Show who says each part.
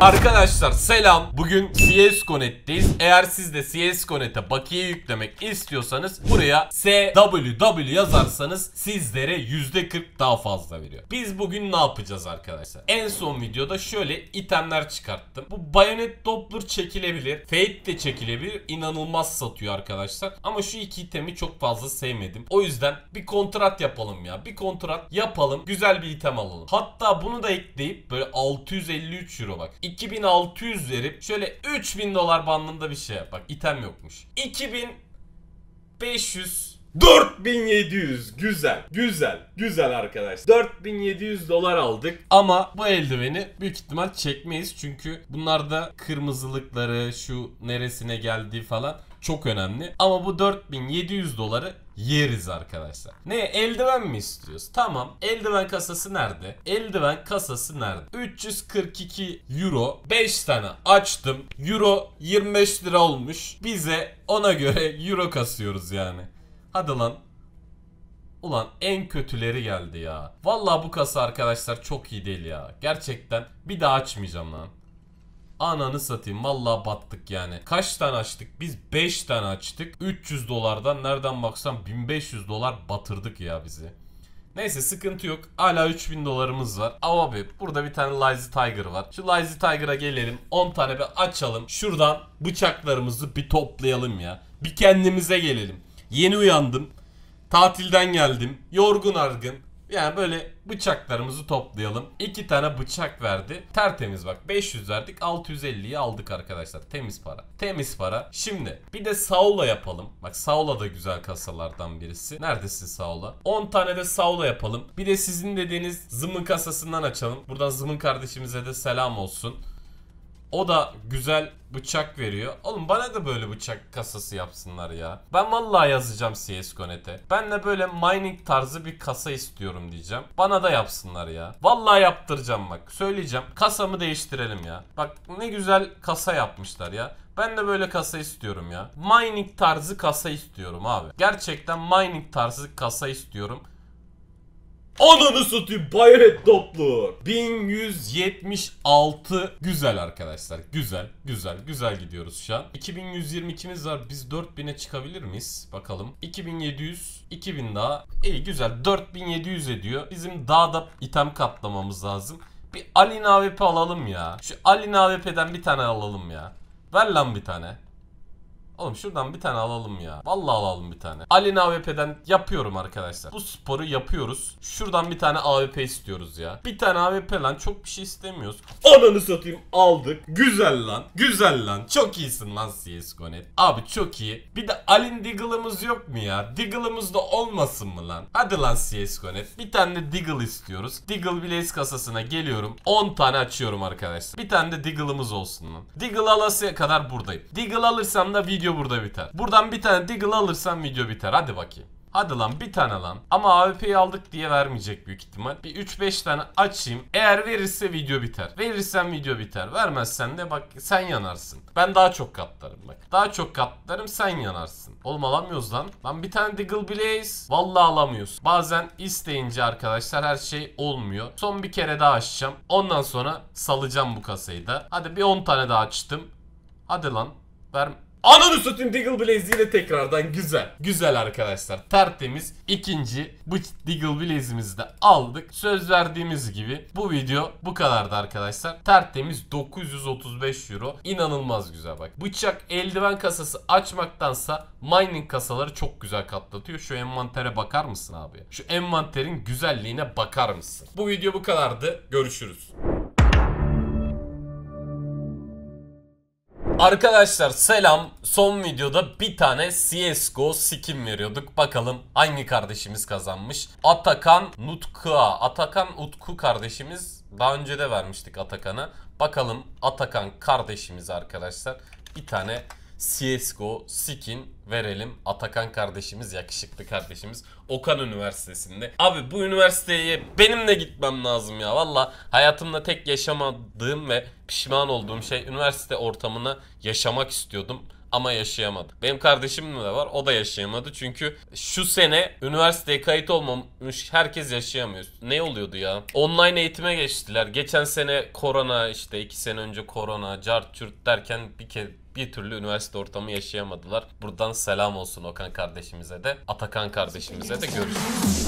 Speaker 1: Arkadaşlar selam. Bugün CS Connect'teyiz. Eğer siz de CS Connect'e bakiye yüklemek istiyorsanız buraya SWW yazarsanız sizlere %40 daha fazla veriyor. Biz bugün ne yapacağız arkadaşlar? En son videoda şöyle itemler çıkarttım. Bu bayonet Doppler çekilebilir. Fate de çekilebilir. İnanılmaz satıyor arkadaşlar. Ama şu iki itemi çok fazla sevmedim. O yüzden bir kontrat yapalım ya. Bir kontrat yapalım. Güzel bir item alalım. Hatta bunu da ekleyip böyle 653 euro bak. 2600 verip şöyle 3000 dolar bandında bir şey yap. Bak item yokmuş. 2500 4700 güzel güzel güzel arkadaş 4700 dolar aldık ama bu eldiveni büyük ihtimal çekmeyiz çünkü bunlarda kırmızılıkları şu neresine geldiği falan çok önemli. Ama bu 4700 doları yeriz arkadaşlar. Ne eldiven mi istiyoruz? Tamam. Eldiven kasası nerede? Eldiven kasası nerede? 342 euro. 5 tane açtım. Euro 25 lira olmuş. Bize ona göre euro kasıyoruz yani. Hadi lan. Ulan en kötüleri geldi ya. Vallahi bu kasa arkadaşlar çok iyi değil ya. Gerçekten bir daha açmayacağım lan. Ananı satayım Vallahi battık yani. Kaç tane açtık? Biz 5 tane açtık. 300 dolardan nereden baksam 1500 dolar batırdık ya bizi. Neyse sıkıntı yok. Hala 3000 dolarımız var. Ama abi burada bir tane Lazy Tiger var. Şu Lazy Tiger'a gelelim. 10 tane bir açalım. Şuradan bıçaklarımızı bir toplayalım ya. Bir kendimize gelelim. Yeni uyandım. Tatilden geldim. Yorgun argın. Yani böyle bıçaklarımızı toplayalım. İki tane bıçak verdi. Tertemiz bak. 500 verdik. 650'yi aldık arkadaşlar. Temiz para. Temiz para. Şimdi bir de Saula yapalım. Bak Saula da güzel kasalardan birisi. Neredesin Saula? 10 tane de Saula yapalım. Bir de sizin dediğiniz zımın kasasından açalım. Buradan zımın kardeşimize de selam olsun. O da güzel bıçak veriyor. Oğlum bana da böyle bıçak kasası yapsınlar ya. Ben vallahi yazacağım CSGO.net'e. E. Ben de böyle mining tarzı bir kasa istiyorum diyeceğim. Bana da yapsınlar ya. Vallahi yaptıracağım bak. Söyleyeceğim. Kasamı değiştirelim ya. Bak ne güzel kasa yapmışlar ya. Ben de böyle kasa istiyorum ya. Mining tarzı kasa istiyorum abi. Gerçekten mining tarzı kasa istiyorum. Ananı satayım Bayret Doppler. 1176 güzel arkadaşlar. Güzel, güzel, güzel gidiyoruz şu an. 2122'miz var. Biz 4000'e çıkabilir miyiz? Bakalım. 2700, 2000 daha. iyi güzel. 4700 ediyor. Bizim daha da item kaplamamız lazım. Bir Alin AWP alalım ya. Şu Alin AWP'den bir tane alalım ya. Ver lan bir tane. Oğlum şuradan bir tane alalım ya. Vallahi alalım bir tane. Alin AWP'den yapıyorum arkadaşlar. Bu sporu yapıyoruz. Şuradan bir tane AWP istiyoruz ya. Bir tane AWP lan çok bir şey istemiyoruz. Ananı satayım aldık. Güzel lan. Güzel lan. Çok iyisin lan CSGO'net. Abi çok iyi. Bir de Alin Diggle'ımız yok mu ya? Diggle'ımız da olmasın mı lan? Hadi lan CSGO'net. Bir tane de Diggle istiyoruz. Diggle Blaze kasasına geliyorum. 10 tane açıyorum arkadaşlar. Bir tane de Diggle'ımız olsun lan. Diggle alası kadar buradayım. Diggle alırsam da video video burada biter. Buradan bir tane Deagle alırsam video biter. Hadi bakayım. Hadi lan bir tane lan. Ama AWP'yi aldık diye vermeyecek büyük ihtimal. Bir 3-5 tane açayım. Eğer verirse video biter. Verirsen video biter. Vermezsen de bak sen yanarsın. Ben daha çok katlarım bak. Daha çok katlarım sen yanarsın. Oğlum alamıyoruz lan. Lan bir tane Deagle Blaze. Vallahi alamıyoruz. Bazen isteyince arkadaşlar her şey olmuyor. Son bir kere daha açacağım. Ondan sonra salacağım bu kasayı da. Hadi bir 10 tane daha açtım. Hadi lan. Ver Ananı satayım Diggle Blaze yine tekrardan güzel. Güzel arkadaşlar. Tertemiz ikinci bu Diggle Blaze'imizi de aldık. Söz verdiğimiz gibi bu video bu kadardı arkadaşlar. Tertemiz 935 euro. İnanılmaz güzel bak. Bıçak eldiven kasası açmaktansa mining kasaları çok güzel katlatıyor. Şu envantere bakar mısın abi? Şu envanterin güzelliğine bakar mısın? Bu video bu kadardı. Görüşürüz. Arkadaşlar selam. Son videoda bir tane CSGO skin veriyorduk. Bakalım hangi kardeşimiz kazanmış. Atakan Nutkua. Atakan Utku kardeşimiz. Daha önce de vermiştik Atakan'a. Bakalım Atakan kardeşimiz arkadaşlar. Bir tane CSGO, skin verelim. Atakan kardeşimiz, yakışıklı kardeşimiz. Okan Üniversitesi'nde. Abi bu üniversiteye benim de gitmem lazım ya. Valla hayatımda tek yaşamadığım ve pişman olduğum şey üniversite ortamını yaşamak istiyordum ama yaşayamadım. Benim kardeşim de var o da yaşayamadı çünkü şu sene üniversiteye kayıt olmamış herkes yaşayamıyor. Ne oluyordu ya? Online eğitime geçtiler. Geçen sene korona işte iki sene önce korona, cart çürt derken bir kez bir türlü üniversite ortamı yaşayamadılar. Buradan selam olsun Okan kardeşimize de, Atakan kardeşimize de görüşürüz.